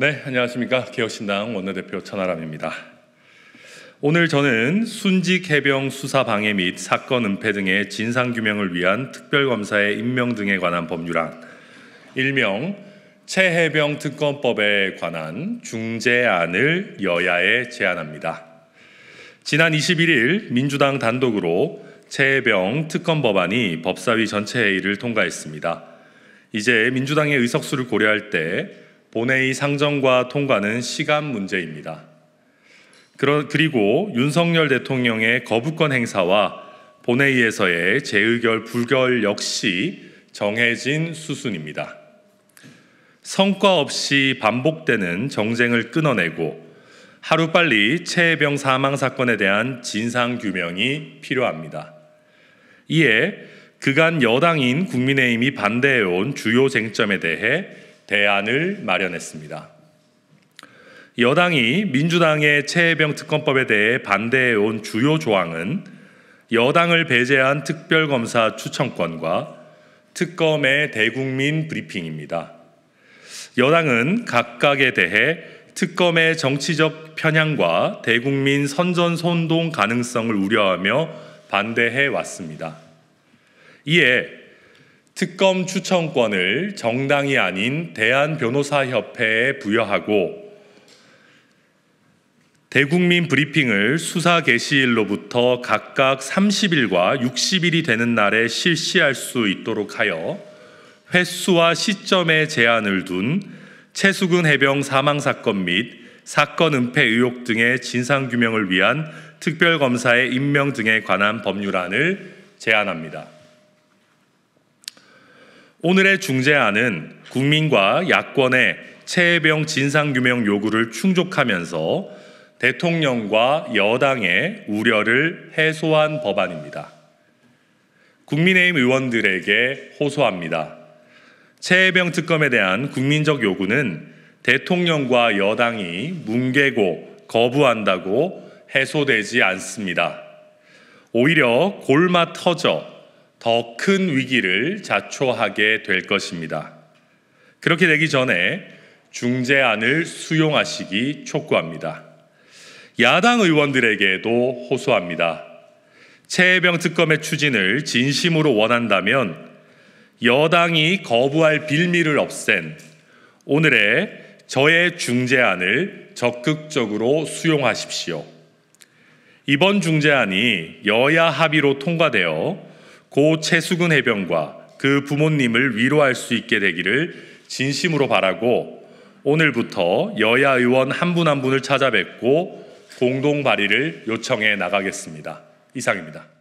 네, 안녕하십니까. 개혁신당 원내대표 천하람입니다. 오늘 저는 순직 해병 수사 방해 및 사건 은폐 등의 진상 규명을 위한 특별검사의 임명 등에 관한 법률안, 일명 체해병 특검법에 관한 중재안을 여야에 제안합니다. 지난 21일 민주당 단독으로 체해병 특검 법안이 법사위 전체 회의를 통과했습니다. 이제 민주당의 의석수를 고려할 때 본회의 상정과 통과는 시간 문제입니다. 그리고 윤석열 대통령의 거부권 행사와 본회의에서의 재의결 불결 역시 정해진 수순입니다. 성과 없이 반복되는 정쟁을 끊어내고 하루빨리 최해병 사망 사건에 대한 진상 규명이 필요합니다. 이에 그간 여당인 국민의힘이 반대해온 주요 쟁점에 대해 대안을 마련했습니다. 여당이 민주당의 체해병 특검법에 대해 반대해 온 주요 조항은 여당을 배제한 특별검사 추천권과 특검의 대국민 브리핑입니다. 여당은 각각에 대해 특검의 정치적 편향과 대국민 선전 선동 가능성을 우려하며 반대해 왔습니다. 이에 특검 추천권을 정당이 아닌 대한변호사협회에 부여하고 대국민 브리핑을 수사 개시일로부터 각각 30일과 60일이 되는 날에 실시할 수 있도록 하여 횟수와 시점에 제한을 둔 최수근 해병 사망 사건 및 사건 은폐 의혹 등의 진상 규명을 위한 특별검사의 임명 등에 관한 법률안을 제안합니다. 오늘의 중재안은 국민과 야권의 체해병 진상규명 요구를 충족하면서 대통령과 여당의 우려를 해소한 법안입니다. 국민의힘 의원들에게 호소합니다. 체해병 특검에 대한 국민적 요구는 대통령과 여당이 뭉개고 거부한다고 해소되지 않습니다. 오히려 골마 터져 더큰 위기를 자초하게 될 것입니다. 그렇게 되기 전에 중재안을 수용하시기 촉구합니다. 야당 의원들에게도 호소합니다. 체해병 특검의 추진을 진심으로 원한다면 여당이 거부할 빌미를 없앤 오늘의 저의 중재안을 적극적으로 수용하십시오. 이번 중재안이 여야 합의로 통과되어 고 최수근 해병과 그 부모님을 위로할 수 있게 되기를 진심으로 바라고 오늘부터 여야 의원 한 분 한 분을 찾아뵙고 공동 발의를 요청해 나가겠습니다. 이상입니다.